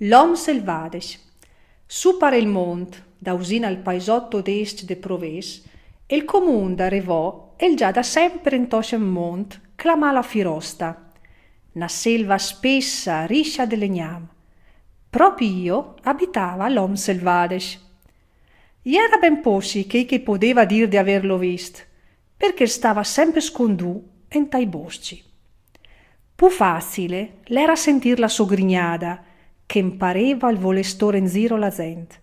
L'om selvades. Su per il mont, da usina al paesotto d'est de Proves, il comun da Revò e già da sempre in tosce mont clama la firosta. Na selva spessa, riscia de legnam. Proprio io abitava l'om selvades. Iera ben possi che che poteva dir di averlo vist, perché stava sempre scondù in tai bosci. Pu facile l'era sentir la soggrignada, che impareva il volestore in giro la gente.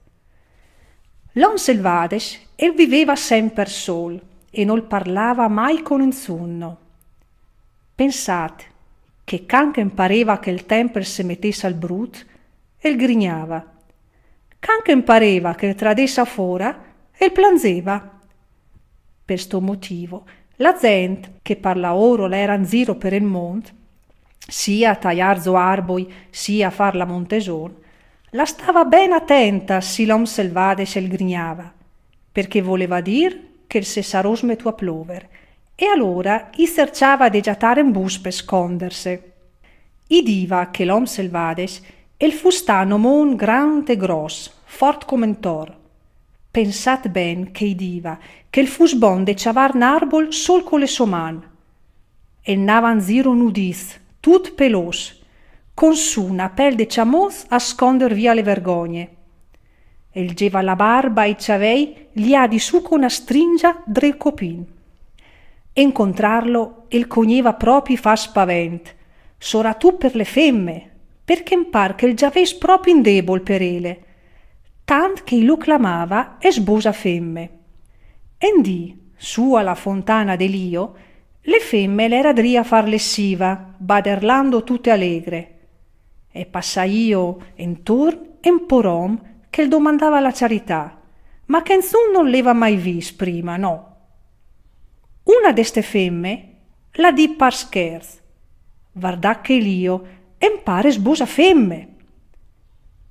L'on selvades el viveva sempre sol e non parlava mai con nessuno. Pensate che canche impareva che il temper se mettesse al brut e grignava. Canche impareva che il a fora e planzeva. Per sto motivo, la gente che parla oro l'era in giro per il mondo sia a Taiarzo Arboi, sia a Farla Monteson, la stava ben attenta si l'om selvade se il grignava, perché voleva dir che il sessaros metu a plover, e allora i serciava de giatare in bus per sconderse. I diva che l'om selvades el fustano mon grande gros, fort come un tor. Pensat ben che i diva che il fusbon de ciavar narbol sol con le soman. El navan ziro nudis, toute peloche, consuna pel de chamoz a sconder via le vergogne. El geva la barba e ciavei gli ha di su con una stringia del copin. E el cogneva propi fa spavent. Sora tu per le femme, perché impar che il giaves proprio indebol per ele, tant che lo clamava e sbosa femme. Endì, su alla fontana del'io, le femme era drie a far lessiva, baderlando tutte allegre. E passai io entorn en porom che domandava la carità, ma che nzun non l'eva mai vis prima, no. Una de femme la di par scherz, vardà che l'io en pare sbosa femme.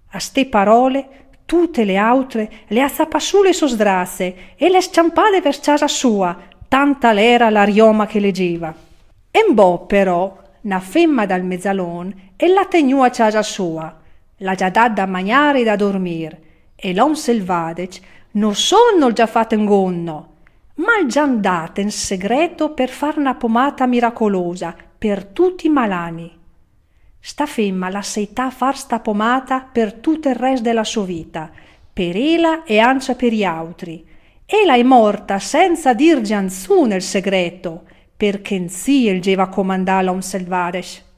A ste parole tutte le altre le su le sosdrase e le sciampade vers casa sua, tanta l'era l'arioma che leggeva. Embò però, na femma dal mezzalon, e la a casa sua, la già dà da mangiare e da dormir, e l'on selvadec non sonno già fatto in gonno, ma il già andate in segreto per far una pomata miracolosa per tutti i malani. Sta femma la seità far sta pomata per tutto il resto della sua vita, per ela e ancia per gli altri, Ela è morta senza dir Giansu nel segreto, perché nsi elgeva comandala un selvares.